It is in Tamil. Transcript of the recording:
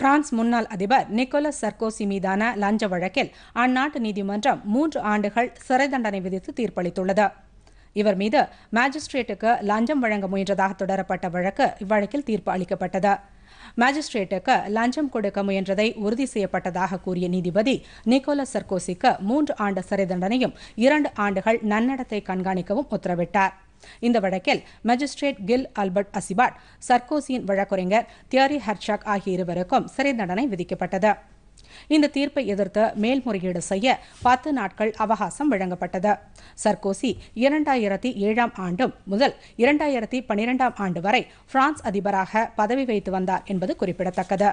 பிரான்ஸ் முன்னாள் அதிபர் நிக்கோலஸ் சர்க்கோசி மீதான லஞ்ச வழக்கில் அந்நாட்டு நீதிமன்றம் மூன்று ஆண்டுகள் சிறை தண்டனை விதித்து தீர்ப்பளித்துள்ளது இவர் மீது மேஜிஸ்ட்ரேட்டுக்கு லஞ்சம் வழங்க முயன்றதாக தொடரப்பட்ட வழக்கு இவ்வழக்கில் தீர்ப்பு அளிக்கப்பட்டது மேஜிஸ்ட்ரேட்டுக்கு லஞ்சம் கொடுக்க முயன்றதை உறுதி செய்யப்பட்டதாக கூறிய நீதிபதி நிக்கோலஸ் சர்க்கோசிக்கு மூன்று ஆண்டு சிறை தண்டனையும் இரண்டு ஆண்டுகள் நன்னடத்தை கண்காணிக்கவும் உத்தரவிட்டாா் இந்த வழக்கில் மஜிஸ்ட்ரேட் கில் அல்பர்ட் அசிபாட் சர்கோசியின் வழக்கறிஞர் தியாரி ஹர்ஷாக் ஆகிய இருவருக்கும் சிறை தண்டனை விதிக்கப்பட்டது இந்த தீர்ப்பை எதிர்த்து மேல்முறையீடு செய்ய பத்து நாட்கள் அவகாசம் வழங்கப்பட்டது சர்கோசி இரண்டாயிரத்தி ஏழாம் ஆண்டும் முதல் இரண்டாயிரத்தி பனிரெண்டாம் ஆண்டு வரை பிரான்ஸ் அதிபராக பதவி வைத்து வந்தார் என்பது குறிப்பிடத்தக்கது